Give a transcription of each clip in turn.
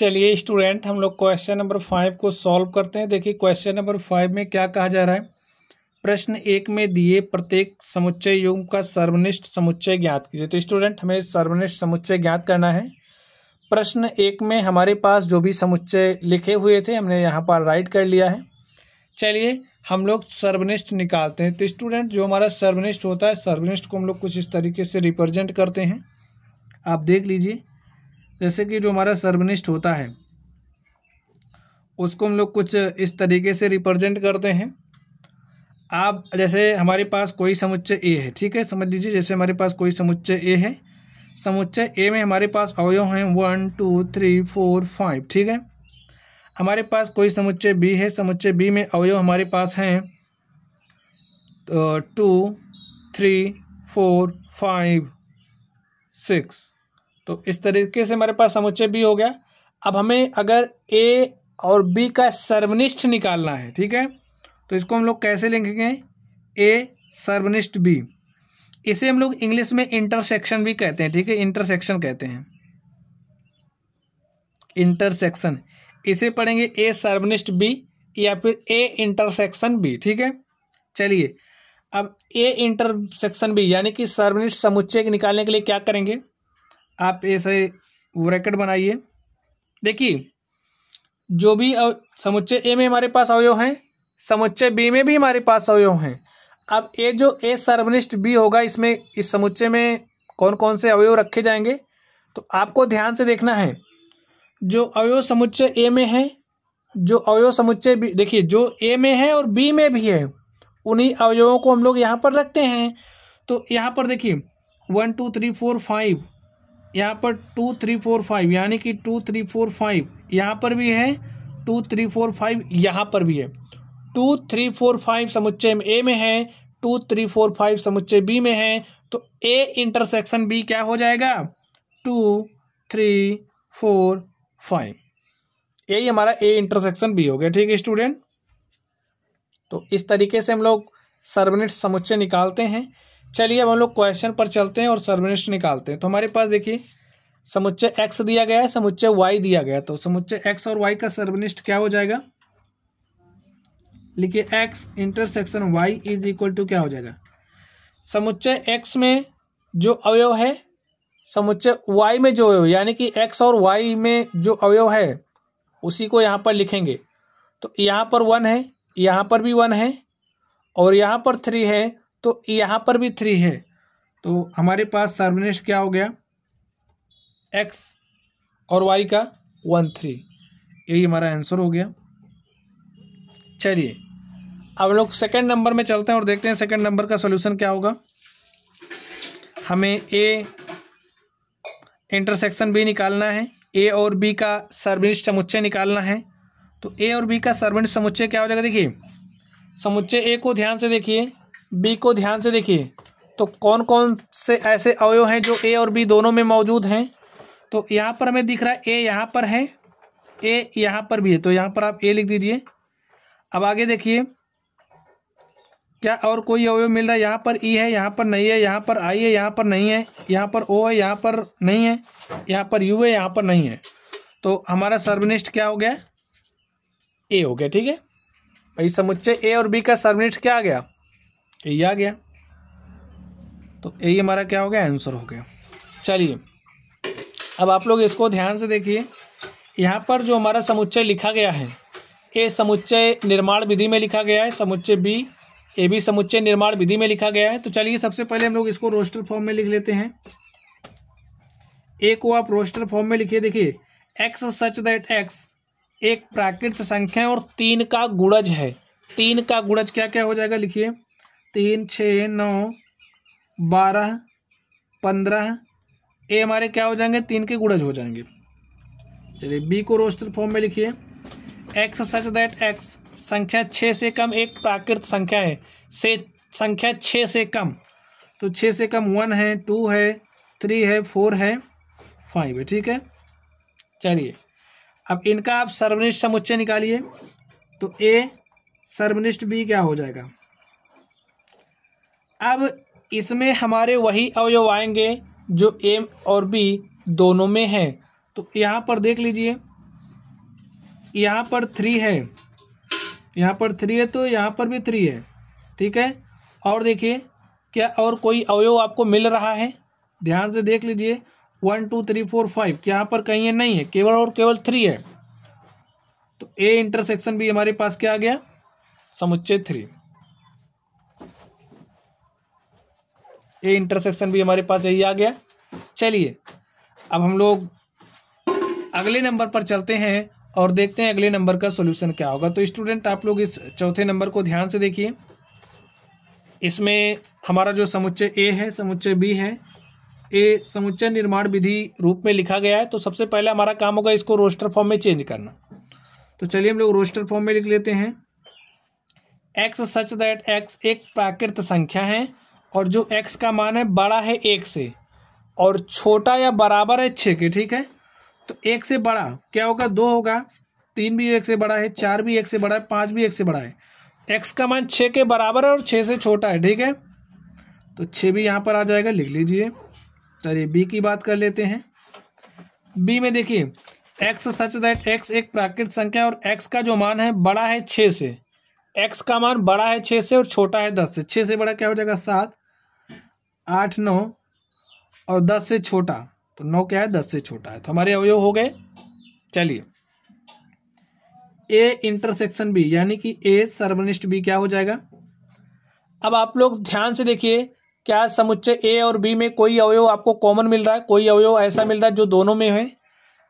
चलिए स्टूडेंट हम लोग क्वेश्चन नंबर फाइव को सॉल्व करते हैं देखिए क्वेश्चन नंबर फाइव में क्या कहा जा रहा है प्रश्न एक में दिए प्रत्येक समुच्चय युग्म का सर्वनिष्ठ समुच्चय ज्ञात कीजिए तो स्टूडेंट हमें सर्वनिष्ठ समुच्चय ज्ञात करना है प्रश्न एक में हमारे पास जो भी समुच्चय लिखे हुए थे हमने यहाँ पर राइट कर लिया है चलिए हम लोग सर्वनिष्ठ निकालते हैं तो स्टूडेंट जो हमारा सर्वनिष्ठ होता है सर्वनिष्ठ को हम लोग कुछ इस तरीके से रिप्रेजेंट करते हैं आप देख लीजिए जैसे कि जो हमारा सर्वनिष्ठ होता है उसको हम लोग कुछ इस तरीके से रिप्रेजेंट करते हैं आप जैसे हमारे पास कोई समुच्चय ए है ठीक है समझ लीजिए जैसे हमारे पास कोई समुच्चय ए है समुच्चय ए में हमारे पास अवयव हैं one two three four five ठीक है हमारे पास कोई समुच्चय बी है समुच्चय बी में अवयव हमारे पास हैं two three four five six तो इस तरीके से हमारे पास समुच्चय बी हो गया अब हमें अगर ए और बी का सर्वनिष्ठ निकालना है ठीक है तो इसको हम लोग कैसे लिखेंगे ए सर्वनिष्ठ बी इसे हम लोग इंग्लिश में इंटरसेक्शन भी कहते हैं ठीक है इंटरसेक्शन कहते हैं इंटरसेक्शन इसे पढ़ेंगे ए सर्वनिष्ठ बी या फिर ए इंटरसेक्शन बी ठीक है चलिए अब ए इंटरसेक्शन बी यानी कि सर्वनिष्ठ समुच्चय निकालने के लिए क्या करेंगे आप ऐसे ब्रैकेट बनाइए देखिए जो भी समुच्चय ए में हमारे पास अवयव हैं समुच्चय बी में भी हमारे पास अवयव हैं अब ए जो ए सर्वनिष्ठ बी होगा इसमें इस समुच्चय में कौन कौन से अवयव रखे जाएंगे तो आपको ध्यान से देखना है जो अवयव समुच्चय ए में है जो अवयव समुच्चय बी देखिए जो ए में है और बी में भी है उन्हीं अवयवों को हम लोग यहाँ पर रखते हैं तो यहाँ पर देखिए one two three four five यहाँ पर टू थ्री फोर फाइव यानी कि टू थ्री फोर फाइव यहाँ पर भी है टू थ्री फोर फाइव यहाँ पर भी है टू थ्री फोर फाइव समुच्चय ए में है टू थ्री फोर फाइव समुच्चय बी में है तो ए इंटरसेक्शन बी क्या हो जाएगा टू थ्री फोर फाइव यही हमारा ए इंटरसेक्शन बी हो गया ठीक है स्टूडेंट तो इस तरीके से हम लोग सर्वनिट समुच्चय निकालते हैं चलिए अब हम लोग क्वेश्चन पर चलते हैं और सर्वनिष्ठ निकालते हैं तो हमारे पास देखिए समुच्चय एक्स दिया गया है समुच्चय वाई दिया गया तो समुच्चय एक्स और वाई का सर्वनिष्ठ क्या हो जाएगा लिखिए X intersection Y is equal to क्या हो जाएगा समुच्चय एक्स में जो अवयव है समुच्चय वाई में जो अवयव यानी कि एक्स और वाई में जो अवयव है उसी को यहाँ पर लिखेंगे तो यहाँ पर वन है यहाँ पर भी वन है और यहाँ पर थ्री है तो यहाँ पर भी थ्री है तो हमारे पास सर्वनिष्ठ क्या हो गया एक्स और वाई का वन थ्री यही हमारा आंसर हो गया चलिए अब लोग सेकंड नंबर में चलते हैं और देखते हैं सेकंड नंबर का सोल्यूशन क्या होगा हमें ए इंटरसेक्शन बी निकालना है ए और बी का सर्वनिष्ठ समुच्चय निकालना है तो ए और बी का सर्वनिष्ठ समुच्चय क्या हो जाएगा देखिए समुच्चय ए को ध्यान से देखिए बी को ध्यान से देखिए तो कौन कौन से ऐसे अवयव हैं जो ए और बी दोनों में मौजूद हैं तो यहाँ पर हमें दिख रहा है ए यहाँ पर है ए यहाँ पर भी है तो यहाँ पर आप ए लिख दीजिए अब आगे देखिए क्या और कोई अवयव मिल रहा है यहाँ पर ई है यहाँ पर नहीं है यहाँ पर आई है यहाँ पर नहीं है यहाँ पर ओ है यहाँ पर नहीं है यहाँ पर यू है यहाँ पर नहीं है तो हमारा सर्वनिष्ठ क्या हो गया ए हो गया ठीक है भाई समुच्चय ए और बी का सर्वनिष्ठ क्या आ गया यही आ गया तो यही हमारा क्या हो गया आंसर हो गया चलिए अब आप लोग इसको ध्यान से देखिए यहाँ पर जो हमारा समुच्चय लिखा गया है ए समुच्चय निर्माण विधि में लिखा गया है समुच्चय बी ए बी समुच्चय निर्माण विधि में लिखा गया है तो चलिए सबसे पहले हम लोग इसको रोस्टर फॉर्म में लिख लेते हैं ए को आप रोस्टर फॉर्म में लिखिए देखिए एक्स सच दैट एक्स एक प्राकृत संख्या और तीन का गुणज है तीन का गुणज क्या क्या हो जाएगा लिखिए तीन छः नौ बारह पंद्रह ए हमारे क्या हो जाएंगे तीन के गुड़ज हो जाएंगे चलिए बी को रोस्टर फॉर्म में लिखिए एक्स सच दैट एक्स संख्या छः से कम एक प्राकृत संख्या है से संख्या छः से कम तो छः से कम वन है टू है थ्री है फोर है फाइव है ठीक है चलिए अब इनका आप सर्वनिष्ठ समुच्चय निकालिए तो ए सर्वनिष्ठ बी क्या हो जाएगा अब इसमें हमारे वही अवयव आएंगे जो एम और बी दोनों में है तो यहाँ पर देख लीजिए यहाँ पर थ्री है यहाँ पर थ्री है तो यहाँ पर भी थ्री है ठीक है और देखिए क्या और कोई अवयव आपको मिल रहा है ध्यान से देख लीजिए one two three four five यहाँ पर कहीं है नहीं है केवल और केवल थ्री है तो ए इंटरसेक्शन भी हमारे पास क्या आ गया समुच्चय थ्री ये इंटरसेक्शन भी हमारे पास यही आ गया चलिए अब हम लोग अगले नंबर पर चलते हैं और देखते हैं अगले नंबर का सोल्यूशन क्या होगा तो स्टूडेंट आप लोग इस चौथे नंबर को ध्यान से देखिए इसमें हमारा जो समुच्चय ए है समुच्चय बी है ए समुच्चय निर्माण विधि रूप में लिखा गया है तो सबसे पहले हमारा काम होगा इसको रोस्टर फॉर्म में चेंज करना तो चलिए हम लोग रोस्टर फॉर्म में लिख लेते हैं एक्स सच दैट एक्स एक प्राकृत संख्या है और जो एक्स का मान है बड़ा है एक से और छोटा या बराबर है छः के ठीक है तो एक से बड़ा क्या होगा दो होगा तीन भी एक से बड़ा है चार भी एक से बड़ा है पाँच भी एक से बड़ा है एक्स का मान छः के बराबर है और छः से छोटा है ठीक है तो छः भी यहाँ पर आ जाएगा लिख लीजिए चलिए बी की बात कर लेते हैं बी में देखिए एक्स सच दैट एक्स एक प्राकृतिक संख्या और एक्स का जो मान है बड़ा है छः से एक्स का मान बड़ा है छः से और छोटा है दस से छः से बड़ा क्या हो जाएगा सात आठ नौ और दस से छोटा तो नौ क्या है दस से छोटा है तो हमारे अवयव हो गए चलिए ए इंटरसेक्शन बी यानी कि ए सर्वनिष्ठ बी क्या हो जाएगा अब आप लोग ध्यान से देखिए क्या समुच्चय ए और बी में कोई अवयव आपको कॉमन मिल रहा है कोई अवयव ऐसा मिल रहा है जो दोनों में है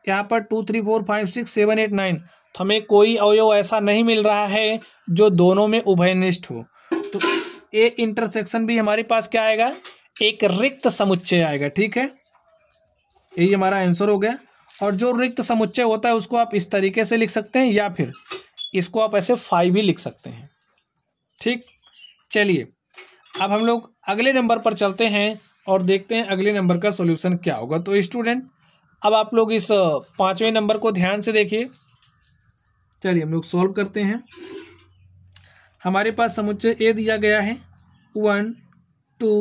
यहाँ पर two three four five six seven eight nine तो हमें कोई अवयव ऐसा नहीं मिल रहा है जो दोनों में उभयनिष्ठ हो तो ए इंटरसेक्शन भी हमारे पास क्या आएगा एक रिक्त समुच्चय आएगा ठीक है यही हमारा आंसर हो गया और जो रिक्त समुच्चय होता है उसको आप इस तरीके से लिख सकते हैं या फिर इसको आप ऐसे फाइव ही लिख सकते हैं ठीक चलिए अब हम लोग अगले नंबर पर चलते हैं और देखते हैं अगले नंबर का सॉल्यूशन क्या होगा तो स्टूडेंट अब आप लोग इस पांचवें नंबर को ध्यान से देखिए चलिए हम लोग सॉल्व करते हैं हमारे पास समुच्चय ए दिया गया है वन टू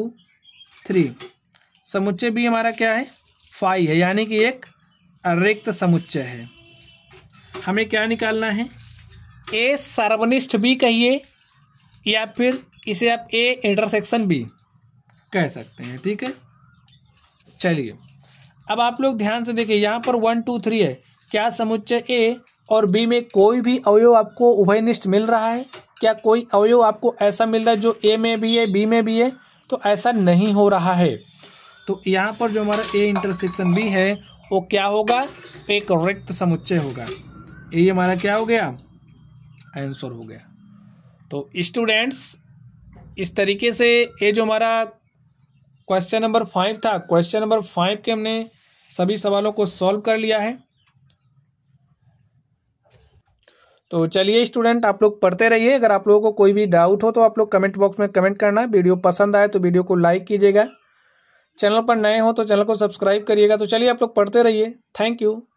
थ्री समुच्चय भी हमारा क्या है फाइव है यानी कि एक रिक्त समुच्चय है हमें क्या निकालना है ए सर्वनिष्ठ बी कहिए या फिर इसे आप ए इंटरसेक्शन बी कह सकते हैं ठीक है चलिए अब आप लोग ध्यान से देखिए यहाँ पर वन टू थ्री है क्या समुच्चय ए और बी में कोई भी अवयव आपको उभयनिष्ठ मिल रहा है क्या कोई अवयव आपको ऐसा मिल रहा है जो ए में भी है बी में भी है तो ऐसा नहीं हो रहा है तो यहाँ पर जो हमारा ए इंटरसेक्शन बी है वो क्या होगा एक रिक्त समुच्चय होगा ये हमारा क्या हो गया आंसर हो गया तो स्टूडेंट्स इस तरीके से ये जो हमारा क्वेश्चन नंबर फाइव था क्वेश्चन नंबर फाइव के हमने सभी सवालों को सॉल्व कर लिया है तो चलिए स्टूडेंट आप लोग पढ़ते रहिए अगर आप लोगों को कोई भी डाउट हो तो आप लोग कमेंट बॉक्स में कमेंट करना वीडियो पसंद आए तो वीडियो को लाइक कीजिएगा चैनल पर नए हो तो चैनल को सब्सक्राइब करिएगा तो चलिए आप लोग पढ़ते रहिए थैंक यू